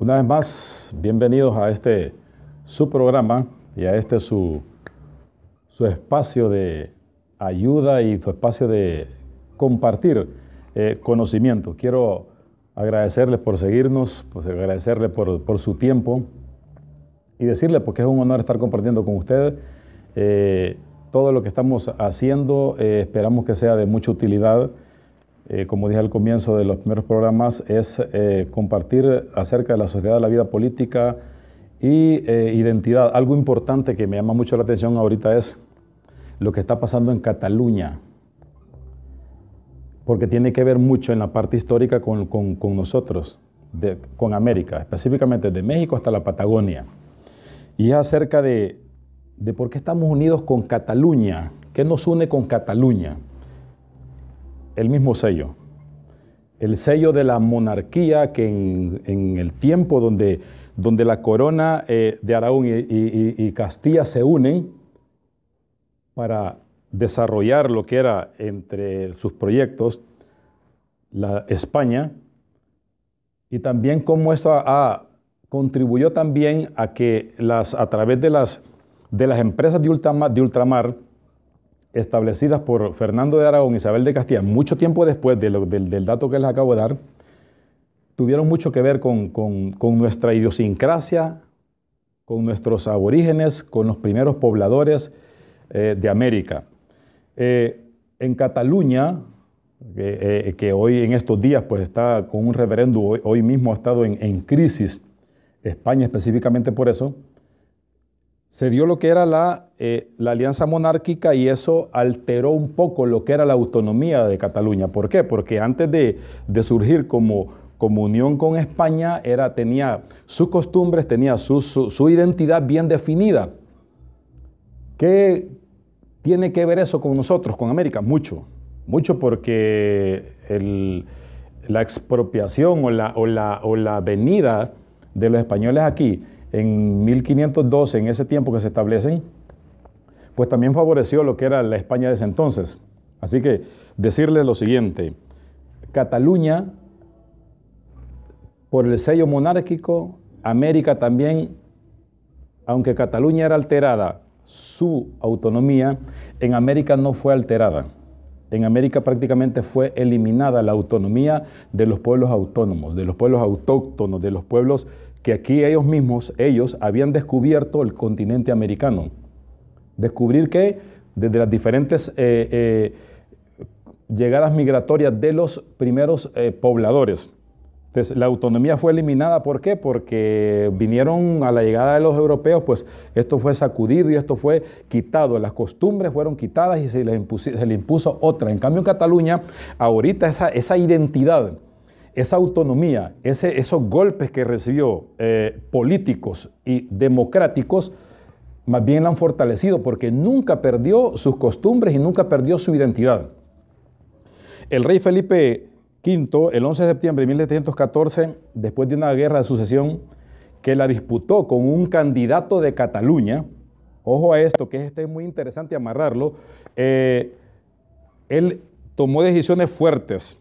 Una vez más, bienvenidos a este su programa y a este su, espacio de ayuda y su espacio de compartir eh, conocimiento. Quiero agradecerles por seguirnos, pues, agradecerles por, su tiempo y decirles, pues, porque es un honor estar compartiendo con ustedes eh, todo lo que estamos haciendo. Eh, esperamos que sea de mucha utilidad eh, como dije al comienzo de los primeros programas, es eh, compartir acerca de la sociedad, la vida política y eh, identidad. Algo importante que me llama mucho la atención ahorita es lo que está pasando en Cataluña, porque tiene que ver mucho en la parte histórica con, nosotros, con América, específicamente de México hasta la Patagonia. Y es acerca de, de por qué estamos unidos con Cataluña, qué nos une con Cataluña el mismo sello, el sello de la monarquía que en, el tiempo donde, donde la corona eh, de Aragón y, Castilla se unen para desarrollar lo que era entre sus proyectos la España y también cómo esto ha, contribuyó también a que las, a través de las, de las empresas de ultramar establecidas por Fernando de Aragón y Isabel de Castilla, mucho tiempo después del, dato que les acabo de dar, tuvieron mucho que ver con, nuestra idiosincrasia, con nuestros aborígenes, con los primeros pobladores eh, de América. Eh, en Cataluña, eh, que hoy en estos días pues, está con un referéndum, hoy, mismo ha estado en crisis, España específicamente por eso, se dio lo que era eh, la, alianza monárquica y eso alteró un poco lo que era la autonomía de Cataluña. ¿Por qué? Porque antes de, surgir como, como, unión con España, era, tenía sus costumbres, tenía su, identidad bien definida. ¿Qué tiene que ver eso con nosotros, con América? Mucho, mucho porque la expropiación o la, o, la, o la venida de los españoles aquí en 1512, en ese tiempo que se establecen, pues también favoreció lo que era la España de ese entonces. Así que decirles lo siguiente, Cataluña, por el sello monárquico, América también, aunque Cataluña era alterada, su autonomía en América no fue alterada. En América prácticamente fue eliminada la autonomía de los pueblos autónomos, de los pueblos autóctonos, de los pueblos que aquí ellos mismos, ellos habían descubierto el continente americano. Descubrir que desde las diferentes eh, eh, llegadas migratorias de los primeros eh, pobladores. Entonces, la autonomía fue eliminada, ¿por qué? Porque vinieron a la llegada de los europeos, pues esto fue sacudido y esto fue quitado. Las costumbres fueron quitadas y se les, impuso, impuso otra. En cambio, en Cataluña, ahorita esa, esa identidad, esa autonomía, ese, esos golpes que recibió eh, políticos y democráticos, más bien la han fortalecido porque nunca perdió sus costumbres y nunca perdió su identidad. El rey Felipe V, el 11 de septiembre de 1714, después de una guerra de sucesión que la disputó con un candidato de Cataluña, ojo a esto, que este es muy interesante amarrarlo, eh, él tomó decisiones fuertes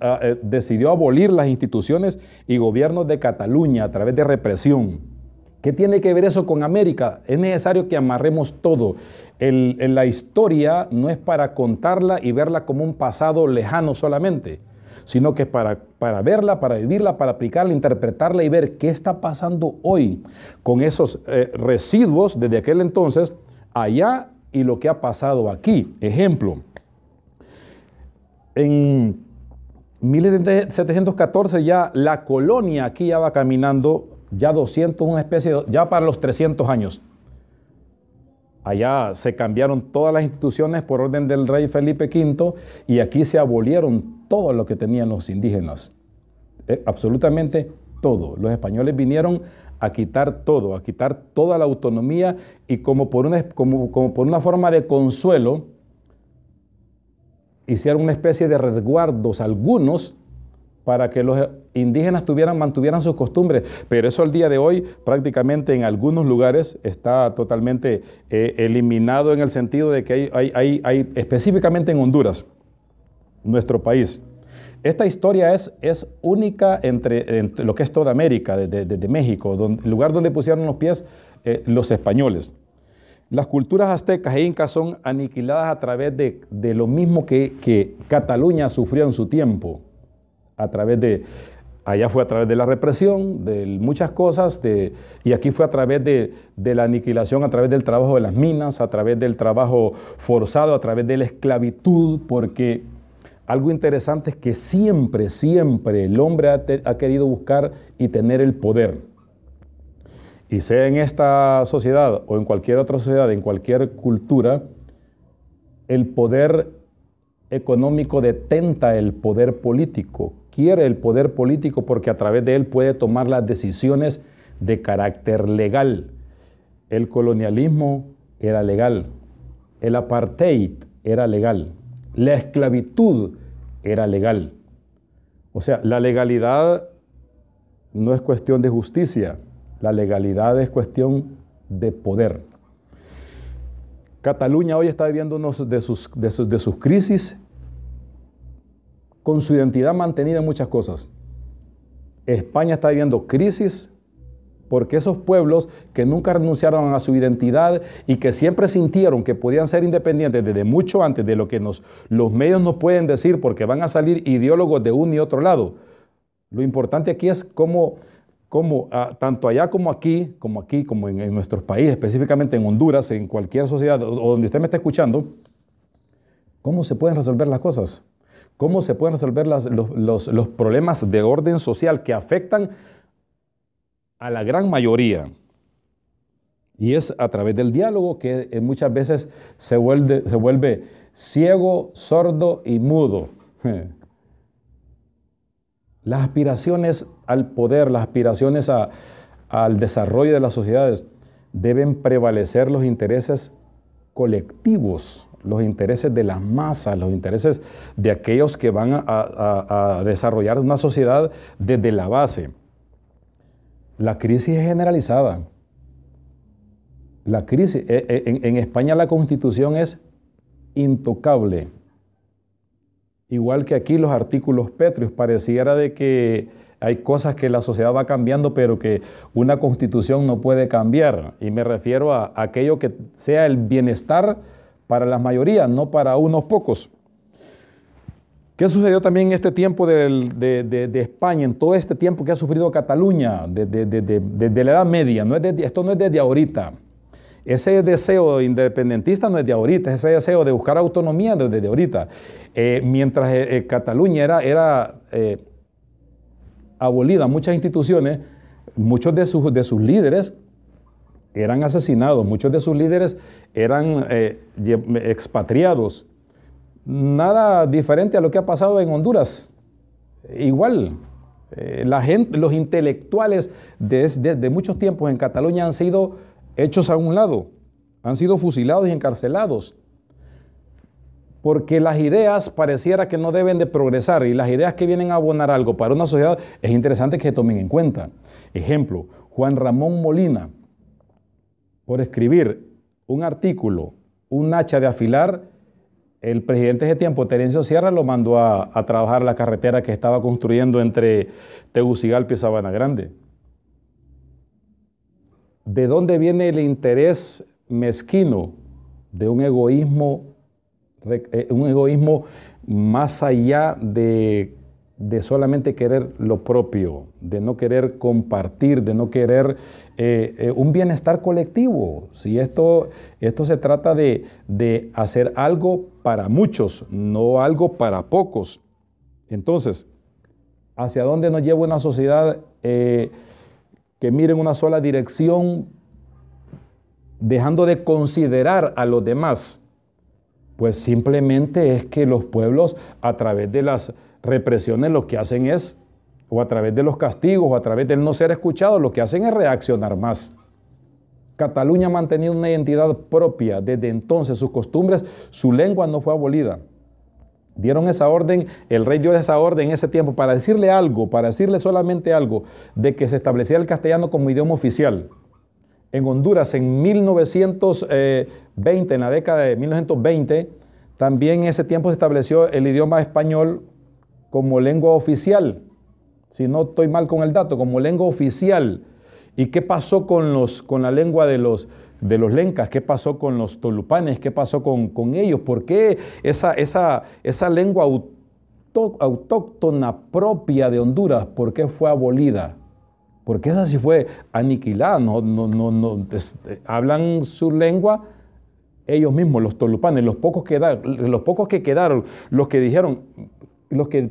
Ah, eh, decidió abolir las instituciones y gobiernos de Cataluña a través de represión. ¿Qué tiene que ver eso con América? Es necesario que amarremos todo. la historia no es para contarla y verla como un pasado lejano solamente, sino que es para, para verla, para vivirla, para aplicarla, interpretarla y ver qué está pasando hoy con esos eh, residuos desde aquel entonces allá y lo que ha pasado aquí. Ejemplo, en 1714 ya la colonia aquí ya va caminando, ya 200, una especie, ya para los 300 años. Allá se cambiaron todas las instituciones por orden del rey Felipe V y aquí se abolieron todo lo que tenían los indígenas. Eh, absolutamente todo. Los españoles vinieron a quitar todo, a quitar toda la autonomía y como por una, como por una forma de consuelo, hicieron una especie de resguardos algunos para que los indígenas mantuvieran sus costumbres, pero eso al día de hoy prácticamente en algunos lugares está totalmente eh, eliminado en el sentido de que hay, específicamente en Honduras, nuestro país. Esta historia es, es única entre, lo que es toda América, desde México, el lugar donde pusieron los pies eh, los españoles. Las culturas aztecas e incas son aniquiladas a través de, lo mismo que, Cataluña sufrió en su tiempo, a través de, allá fue a través de la represión, de muchas cosas, y aquí fue a través de, la aniquilación, a través del trabajo de las minas, a través del trabajo forzado, a través de la esclavitud, porque algo interesante es que siempre, siempre el hombre ha querido buscar y tener el poder y sea en esta sociedad o en cualquier otra sociedad, en cualquier cultura, el poder económico detenta el poder político, quiere el poder político porque a través de él puede tomar las decisiones de carácter legal. El colonialismo era legal, el apartheid era legal, la esclavitud era legal. O sea, la legalidad no es cuestión de justicia, la legalidad es cuestión de poder. Cataluña hoy está viviendo de sus, de sus, crisis con su identidad mantenida en muchas cosas. España está viviendo crisis porque esos pueblos que nunca renunciaron a su identidad y que siempre sintieron que podían ser independientes desde mucho antes de lo que los medios nos pueden decir, porque van a salir ideólogos de un y otro lado. Lo importante aquí es cómo como ah, tanto allá como aquí, como aquí, como en, nuestros países, específicamente en Honduras, en cualquier sociedad o, donde usted me está escuchando, ¿cómo se pueden resolver las cosas? ¿Cómo se pueden resolver los, problemas de orden social que afectan a la gran mayoría? Y es a través del diálogo que eh, muchas veces se vuelve, se vuelve ciego, sordo y mudo. Las aspiraciones al poder, las aspiraciones al desarrollo de las sociedades deben prevalecer los intereses colectivos, los intereses de las masas, los intereses de aquellos que van a, desarrollar una sociedad desde la base. La crisis es generalizada. La crisis, e, e, en España la constitución es intocable igual que aquí los artículos pétreos, pareciera de que hay cosas que la sociedad va cambiando, pero que una constitución no puede cambiar. Y me refiero a aquello que sea el bienestar para las mayorías, no para unos pocos. ¿Qué sucedió también en este tiempo de, España, en todo este tiempo que ha sufrido Cataluña desde la Edad Media? No es esto no es desde ahorita. Ese deseo independentista no ahorita, ese deseo de buscar autonomía desde ahorita. Eh, mientras eh, eh, Cataluña era, era abolida, muchas instituciones, muchos de sus, de sus líderes eran asesinados, muchos de sus líderes eran expatriados. Nada diferente a lo que ha pasado en Honduras. Igual, los intelectuales desde de muchos tiempos en Cataluña han sido hechos a un lado, han sido fusilados y encarcelados. Porque las ideas pareciera que no deben de progresar y las ideas que vienen a abonar algo para una sociedad es interesante que se tomen en cuenta. Ejemplo, Juan Ramón Molina, por escribir un artículo, un hacha de afilar, el presidente de ese tiempo, Terencio Sierra, lo mandó a, trabajar la carretera que estaba construyendo entre Tegucigalpa y Sabana Grande. ¿De dónde viene el interés mezquino de un egoísmo, eh, un más allá de, solamente querer lo propio, de no querer compartir, de no querer eh, eh, un bienestar colectivo? Si esto, esto se trata de, hacer algo para muchos, no algo para pocos. Entonces, ¿hacia dónde nos lleva una sociedad? que miren una sola dirección, dejando de considerar a los demás. Pues simplemente es que los pueblos a través de las represiones lo que hacen es, o a través de los castigos, o a través del no ser escuchado, lo que hacen es reaccionar más. Cataluña ha mantenido una identidad propia desde entonces, sus costumbres, su lengua no fue abolida. Dieron esa orden, el rey dio esa orden en ese tiempo para decirle algo, para decirle solamente algo, de que se establecía el castellano como idioma oficial. En Honduras, en 1920, en la década de 1920, también en ese tiempo se estableció el idioma español como lengua oficial. Si no estoy mal con el dato, como lengua oficial. ¿Y qué pasó con, los, con la lengua de los, de los lencas, qué pasó con los tolupanes, qué pasó con, ellos, por qué esa, esa, esa lengua autóctona propia de Honduras, por qué fue abolida. Porque esa sí fue aniquilada, no, no, no, eh, hablan su lengua ellos mismos, los tolupanes, los pocos, que los pocos que quedaron, los que dijeron, los que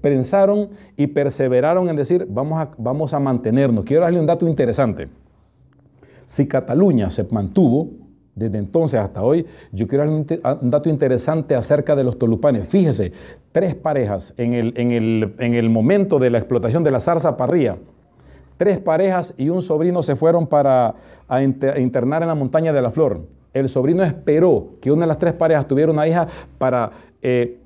pensaron y perseveraron en decir, vamos a, vamos a mantenernos. Quiero darle un dato interesante. Si Cataluña se mantuvo desde entonces hasta hoy, yo quiero dar un, ah, dato interesante acerca de los tolupanes. Fíjese, tres parejas en el, momento de la explotación de la zarza parría, tres parejas y un sobrino se fueron para internar en la montaña de la flor. El sobrino esperó que una de las tres parejas tuviera una hija para eh,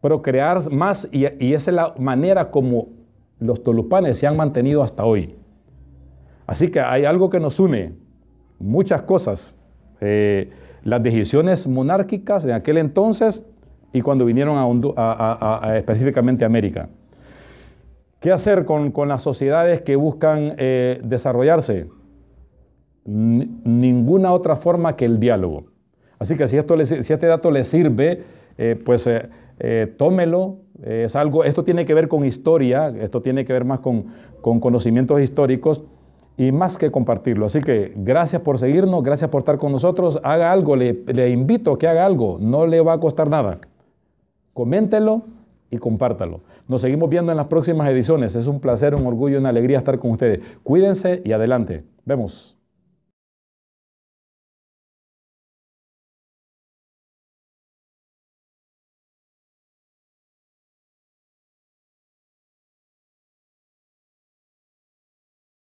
procrear más y, y esa es la manera como los tolupanes se han mantenido hasta hoy. Así que hay algo que nos une, muchas cosas. Eh, las decisiones monárquicas de aquel entonces y cuando vinieron a, específicamente a América. ¿Qué hacer con, las sociedades que buscan eh, desarrollarse? ninguna otra forma que el diálogo. Así que si, este dato le sirve, eh, pues tómelo. es algo, esto tiene que ver con historia, esto tiene que ver más con conocimientos históricos y más que compartirlo. Así que gracias por seguirnos, gracias por estar con nosotros. Haga algo, le, invito a que haga algo, no le va a costar nada. Coméntelo y compártalo. Nos seguimos viendo en las próximas ediciones. Es un placer, un orgullo, una alegría estar con ustedes. Cuídense y adelante. Vemos.